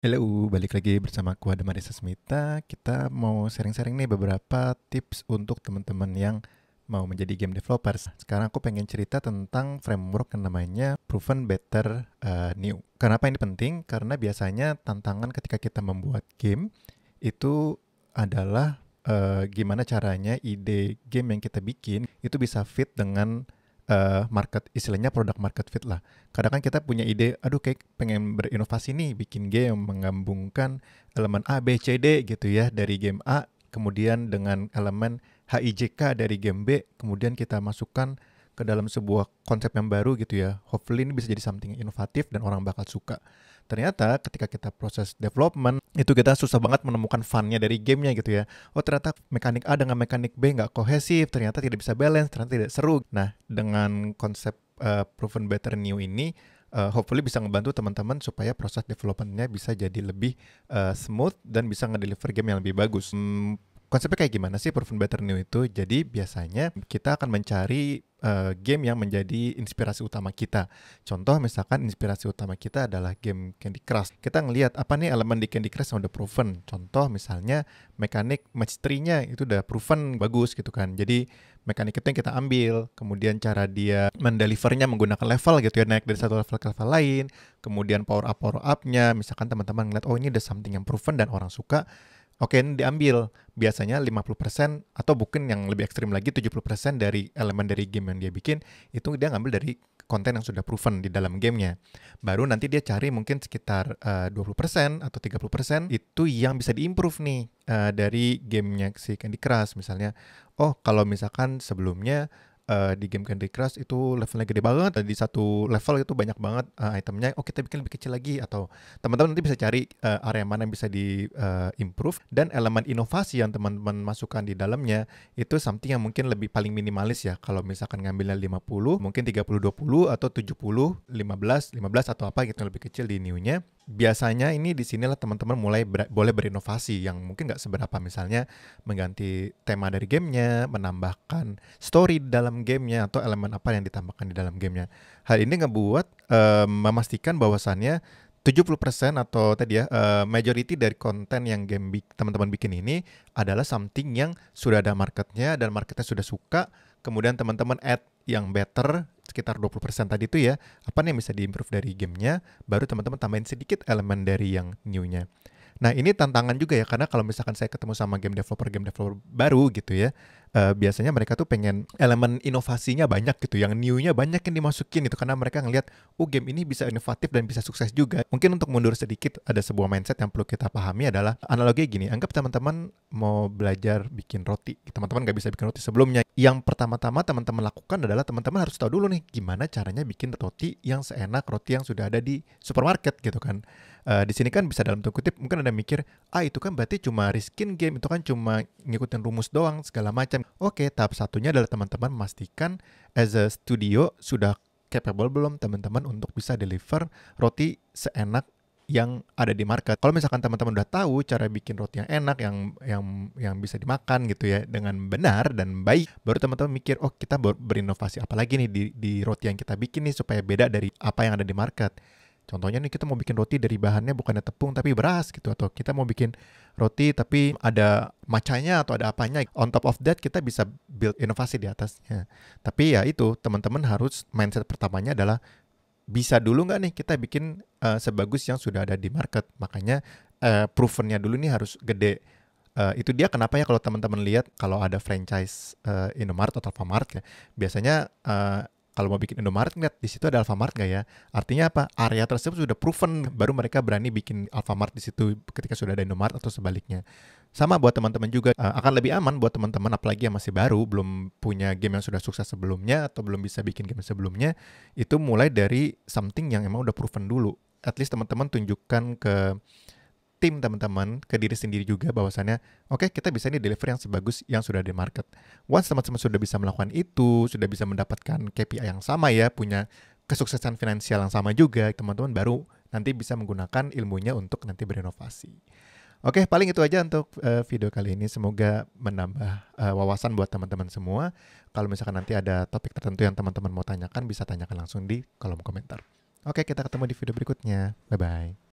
Halo, balik lagi bersama aku Adam Arisa Smita. Kita mau sharing-sharing nih beberapa tips untuk teman-teman yang mau menjadi game developers Sekarang aku pengen cerita tentang framework yang namanya Proven Better uh, New. Kenapa ini penting? Karena biasanya tantangan ketika kita membuat game itu adalah uh, gimana caranya ide game yang kita bikin itu bisa fit dengan uh, market istilahnya produk market fit lah. Kadang kan kita punya ide, aduh kayak pengen berinovasi nih bikin game yang menggabungkan elemen A, B, C, D gitu ya dari game A kemudian dengan elemen H I J K dari game B kemudian kita masukkan ke dalam sebuah konsep yang baru gitu ya. Hopefully ini bisa jadi something inovatif dan orang bakal suka ternyata ketika kita proses development itu kita susah banget menemukan funnya dari gamenya gitu ya oh ternyata mekanik A dengan mekanik B nggak kohesif ternyata tidak bisa balance ternyata tidak seru nah dengan konsep uh, proven better new ini uh, hopefully bisa ngebantu teman-teman supaya proses developmentnya bisa jadi lebih uh, smooth dan bisa ngedeliver game yang lebih bagus hmm, konsepnya kayak gimana sih Proven Better New itu? Jadi biasanya kita akan mencari uh, game yang menjadi inspirasi utama kita. Contoh misalkan inspirasi utama kita adalah game Candy Crush. Kita ngelihat apa nih elemen di Candy Crush yang udah proven. Contoh misalnya mekanik match nya itu udah proven bagus gitu kan. Jadi mekanik itu yang kita ambil, kemudian cara dia mendelivernya menggunakan level gitu ya, naik dari satu level ke level lain, kemudian power up power up-nya, misalkan teman-teman ngeliat oh ini ada something yang proven dan orang suka, Oke, ini diambil. Biasanya 50% atau mungkin yang lebih ekstrim lagi 70% dari elemen dari game yang dia bikin, itu dia ngambil dari konten yang sudah proven di dalam gamenya. Baru nanti dia cari mungkin sekitar eh, uh, 20% atau 30% itu yang bisa diimprove nih uh, dari gamenya si Candy Crush misalnya. Oh, kalau misalkan sebelumnya uh, di game Candy Crush itu levelnya gede banget dan di satu level itu banyak banget uh, itemnya oh kita bikin lebih kecil lagi atau teman-teman nanti bisa cari uh, area mana yang bisa di uh, improve dan elemen inovasi yang teman-teman masukkan di dalamnya itu something yang mungkin lebih paling minimalis ya kalau misalkan ngambilnya 50 mungkin 30 20 atau 70 15 15 atau apa gitu lebih kecil di new-nya biasanya ini di sinilah teman-teman mulai ber, boleh berinovasi yang mungkin nggak seberapa misalnya mengganti tema dari gamenya, menambahkan story dalam gamenya atau elemen apa yang ditambahkan di dalam gamenya. Hal ini ngebuat um, memastikan bahwasannya 70% atau tadi ya uh, majority dari konten yang game bi teman-teman bikin ini adalah something yang sudah ada marketnya dan marketnya sudah suka kemudian teman-teman add yang better sekitar 20% tadi itu ya, apa nih yang bisa diimprove dari gamenya, baru teman-teman tambahin sedikit elemen dari yang newnya. Nah ini tantangan juga ya, karena kalau misalkan saya ketemu sama game developer-game developer baru gitu ya, uh, biasanya mereka tuh pengen elemen inovasinya banyak gitu, yang newnya banyak yang dimasukin gitu karena mereka ngelihat oh game ini bisa inovatif dan bisa sukses juga. Mungkin untuk mundur sedikit ada sebuah mindset yang perlu kita pahami adalah analogi gini, anggap teman-teman mau belajar bikin roti, teman-teman nggak bisa bikin roti sebelumnya. Yang pertama-tama teman-teman lakukan adalah teman-teman harus tahu dulu nih gimana caranya bikin roti yang seenak roti yang sudah ada di supermarket gitu kan. Uh, di sini kan bisa dalam tanda kutip mungkin ada mikir ah itu kan berarti cuma riskin game, itu kan cuma ngikutin rumus doang, segala macam. Oke, tahap satunya adalah teman-teman memastikan as a studio sudah capable belum teman-teman untuk bisa deliver roti seenak yang ada di market. Kalau misalkan teman-teman udah tahu cara bikin roti yang enak, yang yang yang bisa dimakan gitu ya dengan benar dan baik, baru teman-teman mikir, oh kita berinovasi apa lagi nih di, di roti yang kita bikin nih supaya beda dari apa yang ada di market. Contohnya nih kita mau bikin roti dari bahannya bukannya tepung tapi beras gitu atau kita mau bikin roti tapi ada macanya atau ada apanya. On top of that kita bisa build inovasi di atasnya. Tapi ya itu teman-teman harus mindset pertamanya adalah bisa dulu nggak nih kita bikin uh, sebagus yang sudah ada di market. Makanya uh, provennya dulu nih harus gede. Uh, itu dia kenapa ya kalau teman-teman lihat kalau ada franchise uh, Indomaret atau Alfamart ya biasanya uh, kalau mau bikin Indomaret ngeliat di situ ada Alfamart nggak ya? Artinya apa? Area tersebut sudah proven, baru mereka berani bikin Alfamart di situ ketika sudah ada Indomaret atau sebaliknya. Sama buat teman-teman juga uh, akan lebih aman buat teman-teman apalagi yang masih baru, belum punya game yang sudah sukses sebelumnya atau belum bisa bikin game sebelumnya, itu mulai dari something yang emang udah proven dulu. At least teman-teman tunjukkan ke tim teman-teman ke diri sendiri juga bahwasannya oke okay, kita bisa ini deliver yang sebagus yang sudah di market. Once teman-teman sudah bisa melakukan itu, sudah bisa mendapatkan KPI yang sama ya, punya kesuksesan finansial yang sama juga, teman-teman baru nanti bisa menggunakan ilmunya untuk nanti berinovasi. Oke, paling itu aja untuk uh, video kali ini. Semoga menambah uh, wawasan buat teman-teman semua. Kalau misalkan nanti ada topik tertentu yang teman-teman mau tanyakan, bisa tanyakan langsung di kolom komentar. Oke, kita ketemu di video berikutnya. Bye-bye.